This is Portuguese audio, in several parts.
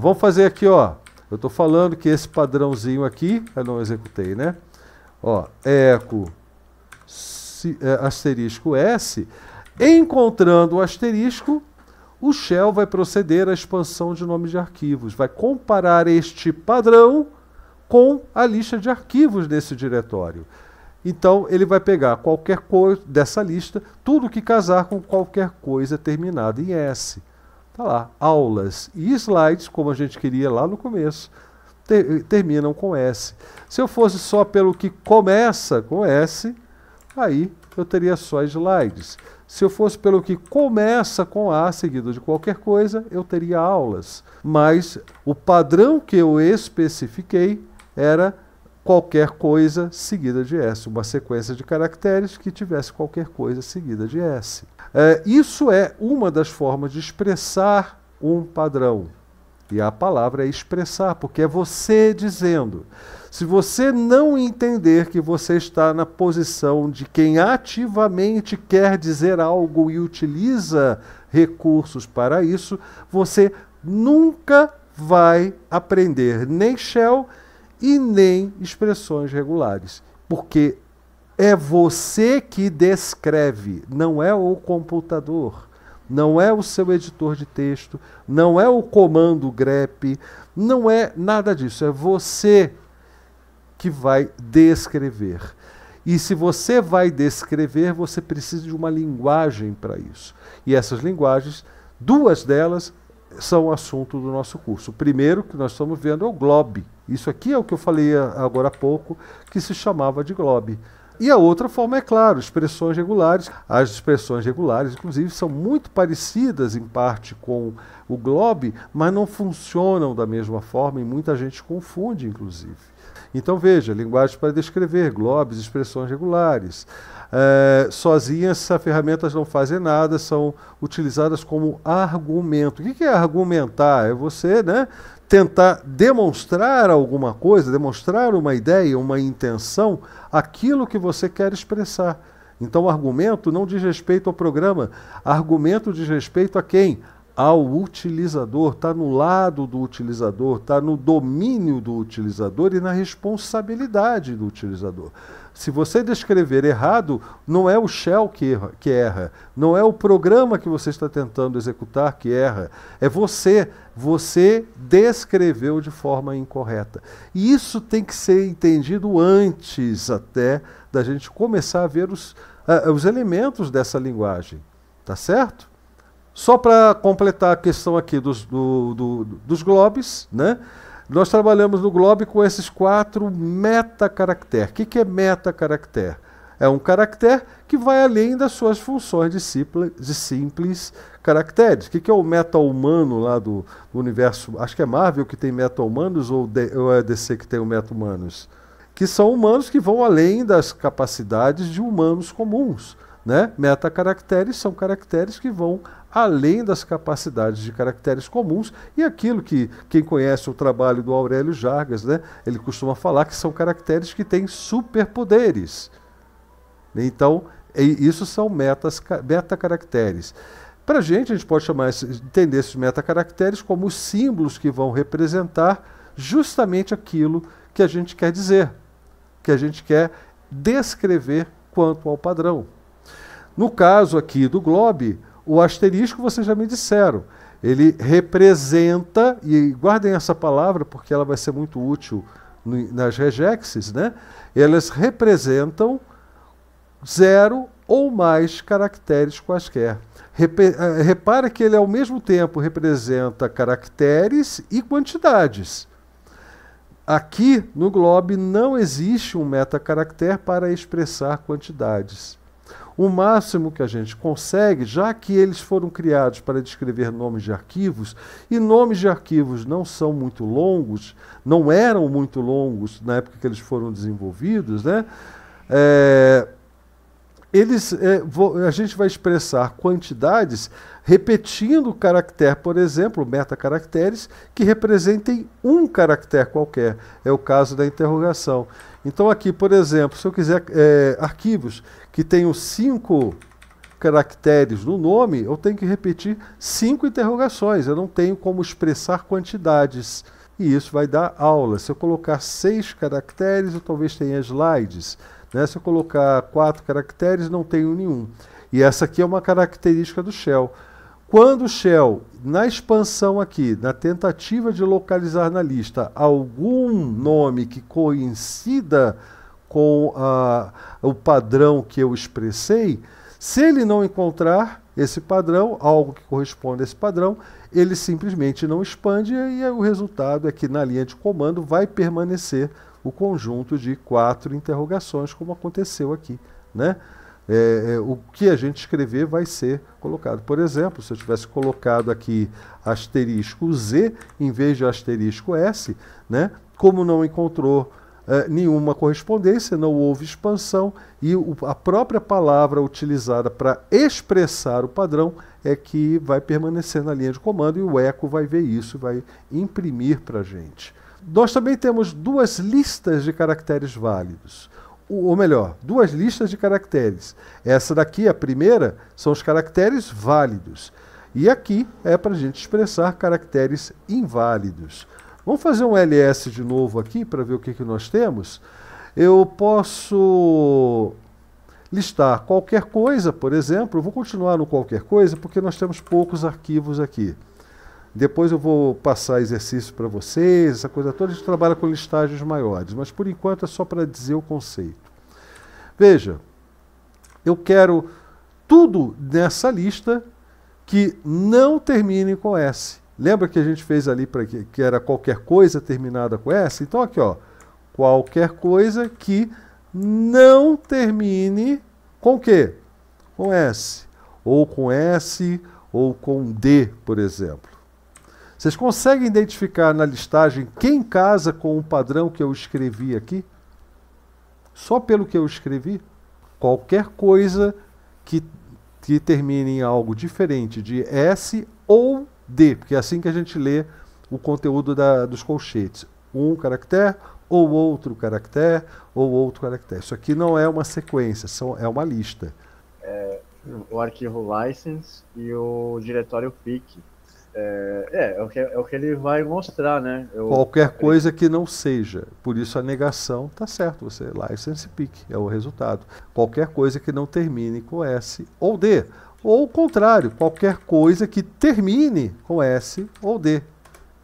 vamos fazer aqui, ó. Eu estou falando que esse padrãozinho aqui, eu não executei, né? Ó, eco si, é, asterisco S, encontrando o asterisco, o shell vai proceder à expansão de nomes de arquivos, vai comparar este padrão com a lista de arquivos desse diretório. Então, ele vai pegar qualquer coisa dessa lista, tudo que casar com qualquer coisa terminada em S. Tá lá, aulas e slides, como a gente queria lá no começo, ter, terminam com S. Se eu fosse só pelo que começa com S, aí eu teria só slides. Se eu fosse pelo que começa com A seguido de qualquer coisa, eu teria aulas. Mas o padrão que eu especifiquei era qualquer coisa seguida de S, uma sequência de caracteres que tivesse qualquer coisa seguida de S. É, isso é uma das formas de expressar um padrão. E a palavra é expressar, porque é você dizendo. Se você não entender que você está na posição de quem ativamente quer dizer algo e utiliza recursos para isso, você nunca vai aprender nem shell e nem expressões regulares, porque é você que descreve, não é o computador, não é o seu editor de texto, não é o comando grep, não é nada disso, é você que vai descrever. E se você vai descrever, você precisa de uma linguagem para isso. E essas linguagens, duas delas são assunto do nosso curso. O primeiro que nós estamos vendo é o globe. Isso aqui é o que eu falei ah, agora há pouco, que se chamava de globe. E a outra forma é claro, expressões regulares. As expressões regulares, inclusive, são muito parecidas em parte com o globe, mas não funcionam da mesma forma e muita gente confunde, inclusive. Então veja, linguagem para descrever, globes, expressões regulares. É, eh, sozinhas essas ferramentas não fazem nada, são utilizadas como argumento. O que é argumentar? É você né, tentar demonstrar alguma coisa, demonstrar uma ideia, uma intenção, aquilo que você quer expressar. Então, argumento não diz respeito ao programa, argumento diz respeito a quem? ao utilizador, está no lado do utilizador, está no domínio do utilizador e na responsabilidade do utilizador. Se você descrever errado, não é o shell que erra, que erra, não é o programa que você está tentando executar que erra, é você. Você descreveu de forma incorreta. E isso tem que ser entendido antes até da gente começar a ver os, uh, os elementos dessa linguagem. Tá certo? Só para completar a questão aqui dos, do, do, dos globes, né? Nós trabalhamos no globe com esses quatro meta caracteres. O que, que é caracter? É um caractere que vai além das suas funções de simples, de simples caracteres. O que, que é o meta-humano lá do, do, universo? Acho que é Marvel que tem meta-humanos ou, ou, é DC que tem o meta-humanos? Que são humanos que vão além das capacidades de humanos comuns. Né? Metacaracteres são caracteres que vão além das capacidades de caracteres comuns e aquilo que quem conhece o trabalho do Aurélio Jargas, né, ele costuma falar que são caracteres que têm superpoderes. Então, isso são metas, metacaracteres. Para a gente, a gente pode chamar, entender esses metacaracteres como símbolos que vão representar justamente aquilo que a gente quer dizer, que a gente quer descrever quanto ao padrão. No caso aqui do globe, o asterisco vocês já me disseram. Ele representa, e guardem essa palavra porque ela vai ser muito útil nas rejexes, né? Elas representam zero ou mais caracteres quaisquer. Eh, repara que ele ao mesmo tempo representa caracteres e quantidades. Aqui no globe não existe um metacaractere para expressar quantidades. O máximo que a gente consegue, já que eles foram criados para descrever nomes de arquivos, e nomes de arquivos não são muito longos, não eram muito longos na época que eles foram desenvolvidos, né? É, eles, é, a gente vai expressar quantidades repetindo o caractere, por exemplo, metacaracteres, que representem um caractere qualquer. É o caso da interrogação. Então, aqui, por exemplo, se eu quiser é, arquivos que tenho cinco caracteres no nome, eu tenho que repetir cinco interrogações. Eu não tenho como expressar quantidades. E isso vai dar aula. Se eu colocar seis caracteres, eu talvez tenha slides. Né? Se eu colocar quatro caracteres, não tenho nenhum. E essa aqui é uma característica do Shell. Quando o Shell, na expansão aqui, na tentativa de localizar na lista algum nome que coincida com a, o padrão que eu expressei, se ele não encontrar esse padrão, algo que corresponde a esse padrão, ele simplesmente não expande e o resultado é que na linha de comando vai permanecer o conjunto de quatro interrogações, como aconteceu aqui. Né? É, é, o que a gente escrever vai ser colocado. Por exemplo, se eu tivesse colocado aqui asterisco Z em vez de asterisco S, né? como não encontrou eh, nenhuma correspondência, não houve expansão, e o, a própria palavra utilizada para expressar o padrão é que vai permanecer na linha de comando e o eco vai ver isso, vai imprimir para a gente. Nós também temos duas listas de caracteres válidos ou melhor, duas listas de caracteres. Essa daqui, a primeira, são os caracteres válidos. E aqui é para a gente expressar caracteres inválidos. Vamos fazer um LS de novo aqui para ver o que, que nós temos. Eu posso listar qualquer coisa, por exemplo. Eu vou continuar no qualquer coisa porque nós temos poucos arquivos aqui. Depois eu vou passar exercício para vocês, essa coisa toda. A gente trabalha com listagens maiores, mas por enquanto é só para dizer o conceito. Veja, eu quero tudo nessa lista que não termine com S. Lembra que a gente fez ali para que, que era qualquer coisa terminada com S? Então aqui, ó, qualquer coisa que não termine com que? Com S, ou com S, ou com D, por exemplo. Vocês conseguem identificar na listagem quem casa com o padrão que eu escrevi aqui? Só pelo que eu escrevi? Qualquer coisa que, que termine em algo diferente de S ou D, porque é assim que a gente lê o conteúdo da, dos colchetes. Um caractere, ou outro caractere, ou outro caractere. Isso aqui não é uma sequência, são, é uma lista. É, o arquivo license e o diretório PIC. É, é, é, o que, é o que ele vai mostrar, né? Eu, Qualquer coisa que não seja. Por isso a negação tá certo. Você license PIC é o resultado. Qualquer coisa que não termine com S ou D. Ou o contrário, qualquer coisa que termine com S ou D.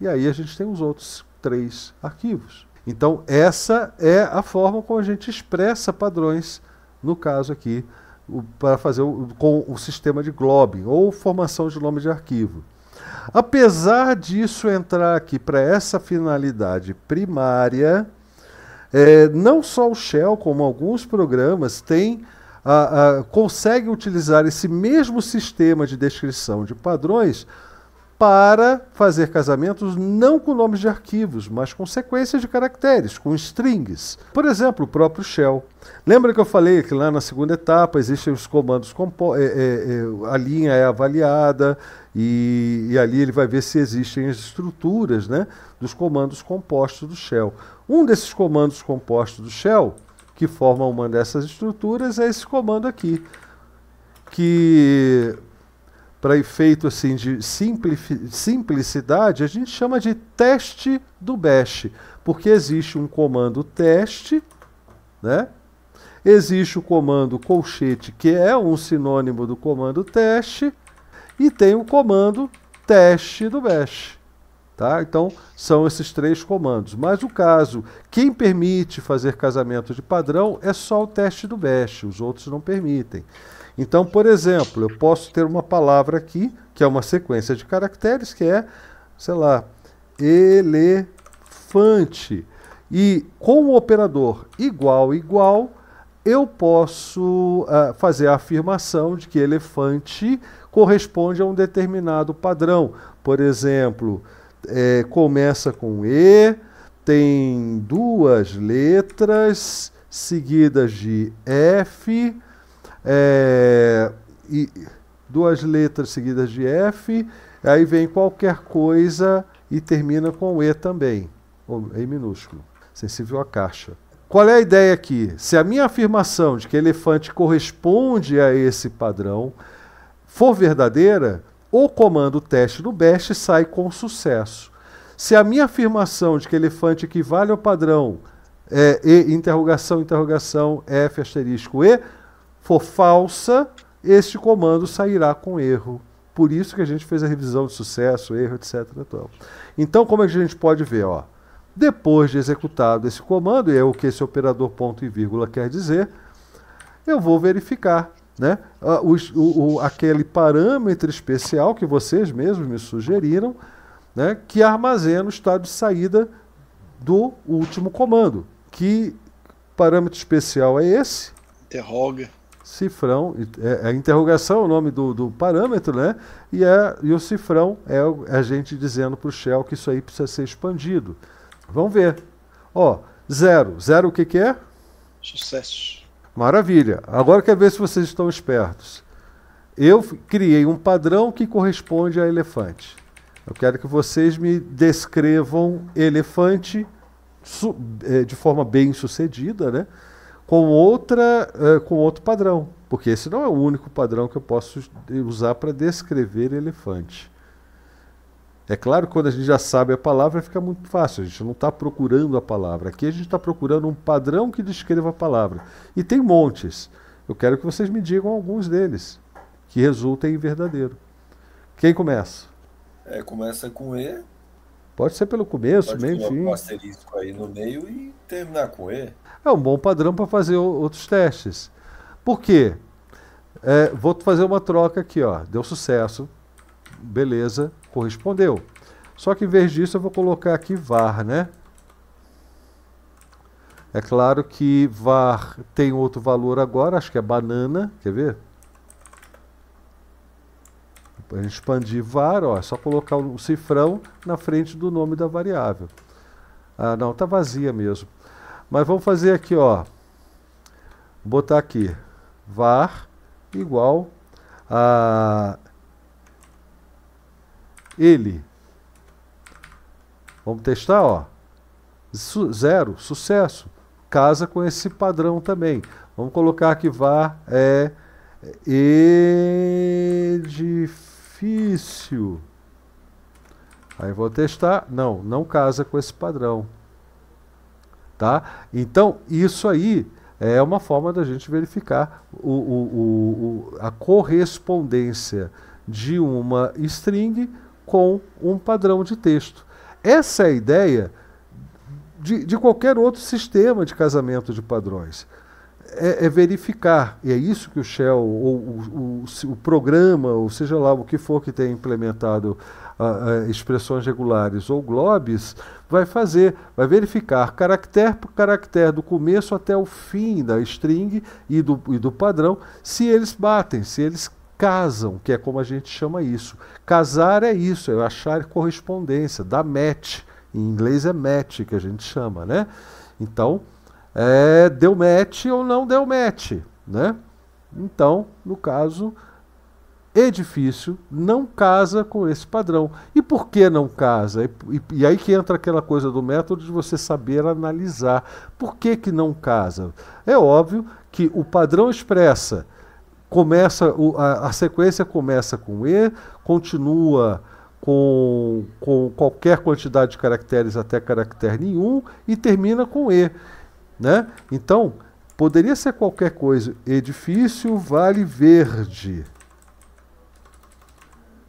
E aí a gente tem os outros três arquivos. Então, essa é a forma como a gente expressa padrões, no caso aqui, para fazer o, com o sistema de globbing ou formação de nome de arquivo. Apesar disso entrar aqui para essa finalidade primária, é, não só o Shell, como alguns programas, têm consegue utilizar esse mesmo sistema de descrição de padrões para fazer casamentos não com nomes de arquivos, mas com sequências de caracteres, com strings. Por exemplo, o próprio shell. Lembra que eu falei que lá na segunda etapa existem os comandos, é, é, é, a linha é avaliada e, e, ali ele vai ver se existem as estruturas né, dos comandos compostos do shell. Um desses comandos compostos do shell que forma uma dessas estruturas é esse comando aqui, que para efeito assim de simplicidade, a gente chama de teste do bash, porque existe um comando teste, né? Existe o comando colchete, que é um sinônimo do comando teste, e tem o comando teste do bash. Tá? Então, são esses três comandos. Mas o caso, quem permite fazer casamento de padrão é só o teste do BEST, os outros não permitem. Então, por exemplo, eu posso ter uma palavra aqui, que é uma sequência de caracteres, que é, sei lá, elefante. E com o operador igual, igual, eu posso uh, fazer a afirmação de que elefante corresponde a um determinado padrão. Por exemplo, é, começa com E, tem duas letras seguidas de F, é, e duas letras seguidas de F, aí vem qualquer coisa e termina com E também, em minúsculo, sensível à caixa. Qual é a ideia aqui? Se a minha afirmação de que elefante corresponde a esse padrão for verdadeira, o comando teste do BEST sai com sucesso. Se a minha afirmação de que elefante equivale ao padrão é, E, interrogação, interrogação, F, asterisco, E, for falsa, este comando sairá com erro. Por isso que a gente fez a revisão de sucesso, erro, etc. Então, então como é que a gente pode ver? Ó, depois de executado esse comando, e é o que esse operador ponto e vírgula quer dizer, eu vou verificar né? Ah, o, o, aquele parâmetro especial que vocês mesmos me sugeriram, né? que armazena o estado de saída do último comando. Que parâmetro especial é esse? Interroga. Cifrão, é, a é interrogação é o nome do, do parâmetro, né? E, é, e o cifrão é, é a gente dizendo para o Shell que isso aí precisa ser expandido. Vamos ver. Ó, zero. Zero o que, que é? Sucesso. Maravilha. Agora quer ver se vocês estão espertos. Eu criei um padrão que corresponde a elefante. Eu quero que vocês me descrevam elefante é, de forma bem sucedida, né? com, outra, é, com outro padrão, porque esse não é o único padrão que eu posso usar para descrever elefante. É claro que quando a gente já sabe a palavra fica muito fácil, a gente não está procurando a palavra. Aqui a gente está procurando um padrão que descreva a palavra. E tem montes. Eu quero que vocês me digam alguns deles, que resultem em verdadeiro. Quem começa? É, começa com E. Pode ser pelo começo, Pode meio Um asterisco aí no meio e terminar com E. É um bom padrão para fazer outros testes. Por quê? É, vou fazer uma troca aqui, ó. Deu sucesso, Beleza, correspondeu. Só que em vez disso eu vou colocar aqui var, né? É claro que var tem outro valor agora, acho que é banana, quer ver? A gente expandir var, ó, é só colocar o um cifrão na frente do nome da variável. Ah, não, tá vazia mesmo. Mas vamos fazer aqui, ó, botar aqui var igual a ele. Vamos testar, ó. Su zero, sucesso. Casa com esse padrão também. Vamos colocar que vá é, é edifício. Aí vou testar. Não, não casa com esse padrão. Tá? Então, isso aí é uma forma da gente verificar o, o, o, a correspondência de uma string com um padrão de texto. Essa é a ideia de, de qualquer outro sistema de casamento de padrões. É, é verificar, e é isso que o Shell, ou o, o, o, programa, ou seja lá o que for que tenha implementado expressões regulares ou globes, vai fazer, vai verificar caractere por caractere, do começo até o fim da string e do, e do padrão, se eles batem, se eles casam, que é como a gente chama isso. Casar é isso, é achar correspondência, dar match. Em inglês é match que a gente chama, né? Então, é, deu match ou não deu match, né? Então, no caso, edifício não casa com esse padrão. E por que não casa? E, e, e, aí que entra aquela coisa do método de você saber analisar. Por que, que não casa? É óbvio que o padrão expressa começa o, a, a, sequência começa com E, continua com, com qualquer quantidade de caracteres até caractere nenhum e termina com E. Né? Então, poderia ser qualquer coisa. Edifício Vale Verde.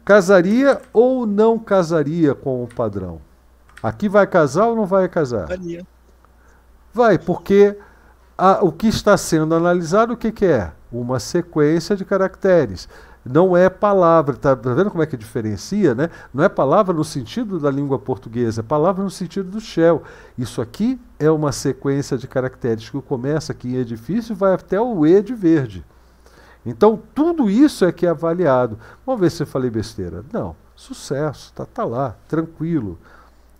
Casaria ou não casaria com o padrão? Aqui vai casar ou não vai casar? Vai, porque a, o que está sendo analisado, o que, que é? uma sequência de caracteres. Não é palavra, tá, tá, vendo como é que diferencia, né? Não é palavra no sentido da língua portuguesa, é palavra no sentido do shell. Isso aqui é uma sequência de caracteres que começa aqui em edifício e vai até o E de verde. Então, tudo isso é que é avaliado. Vamos ver se eu falei besteira. Não, sucesso, tá, tá lá, tranquilo.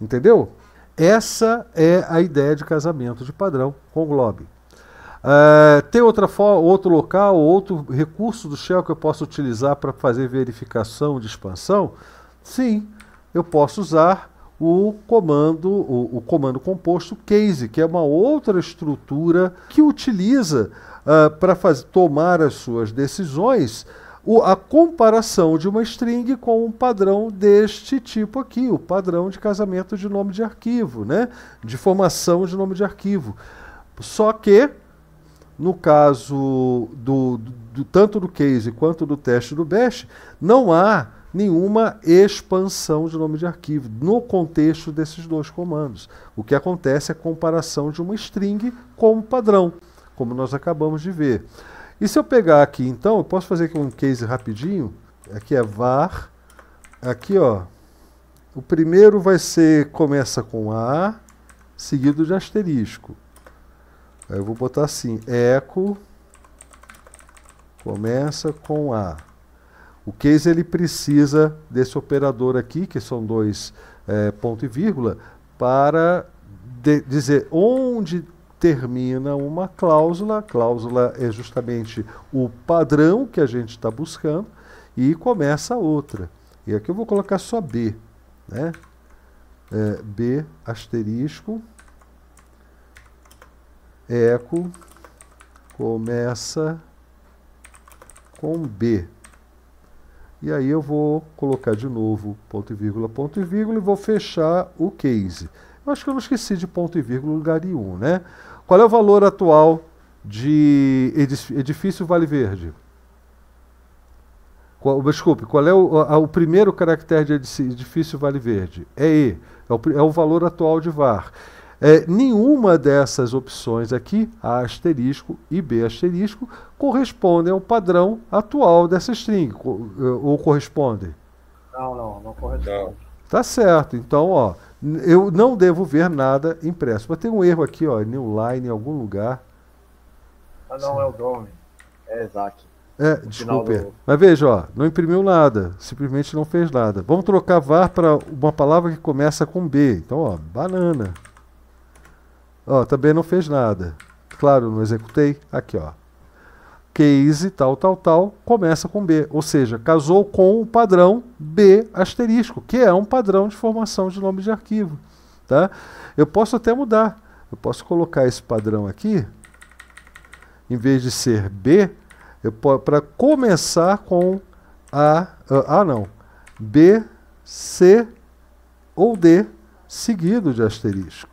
Entendeu? Essa é a ideia de casamento de padrão com o Globe. Uh, tem outra outro local, outro recurso do Shell que eu posso utilizar para fazer verificação de expansão? Sim, eu posso usar o comando, o, o, comando composto case, que é uma outra estrutura que utiliza uh, eh, para tomar as suas decisões o, a comparação de uma string com um padrão deste tipo aqui, o padrão de casamento de nome de arquivo, né? de formação de nome de arquivo. Só que no caso do, do, tanto do case quanto do teste do bash, não há nenhuma expansão de nome de arquivo no contexto desses dois comandos. O que acontece é a comparação de uma string com um padrão, como nós acabamos de ver. E se eu pegar aqui, então, eu posso fazer aqui um case rapidinho. Aqui é var, aqui ó, o primeiro vai ser começa com a, seguido de asterisco. Aí eu vou botar assim, eco começa com A. O case ele precisa desse operador aqui, que são dois é, ponto e vírgula, para dizer onde termina uma cláusula. A cláusula é justamente o padrão que a gente está buscando e começa outra. E aqui eu vou colocar só B, né? É, B asterisco eco começa com B. E aí eu vou colocar de novo ponto e vírgula, ponto e vírgula e vou fechar o case. Eu acho que eu não esqueci de ponto e vírgula lugar e um, né? Qual é o valor atual de edifício Vale Verde? Qual, desculpe, qual é o, a, o, primeiro caractere de edifício Vale Verde? É E, é o, é o valor atual de VAR. É, nenhuma dessas opções aqui, A asterisco e B asterisco, correspondem ao padrão atual dessa string, é, ou correspondem? Não, não, não corresponde. Tá certo, então, ó, eu não devo ver nada impresso. Mas tem um erro aqui, ó, newline em algum lugar. Ah, não, Sim. é o Dome. É Isaac. É, no desculpe. É. Do... Mas veja, ó, não imprimiu nada, simplesmente não fez nada. Vamos trocar var para uma palavra que começa com B. Então, ó, banana. Ó, também não fez nada. Claro, não executei. Aqui, ó. Case, tal, tal, tal, começa com B. Ou seja, casou com o padrão B asterisco, que é um padrão de formação de nome de arquivo. Tá? Eu posso até mudar. Eu posso colocar esse padrão aqui, em vez de ser B, para começar com A, ah, ah não, B, C ou D, seguido de asterisco,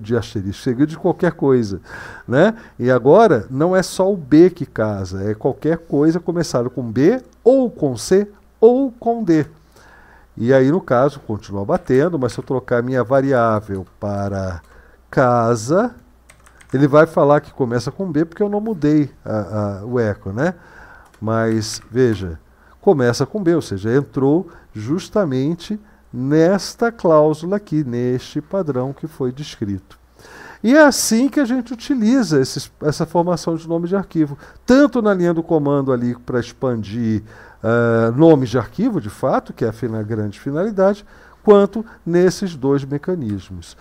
de asterisco, seguido de qualquer coisa, né? E agora não é só o B que casa, é qualquer coisa começado com B ou com C ou com D. E aí no caso continua batendo, mas se eu trocar minha variável para casa, ele vai falar que começa com B porque eu não mudei a, a, o eco, né? Mas veja, começa com B, ou seja, entrou justamente nesta cláusula aqui, neste padrão que foi descrito. E é assim que a gente utiliza esses, essa formação de nome de arquivo, tanto na linha do comando ali para expandir uh, nomes de arquivo, de fato, que é a fina, grande finalidade, quanto nesses dois mecanismos.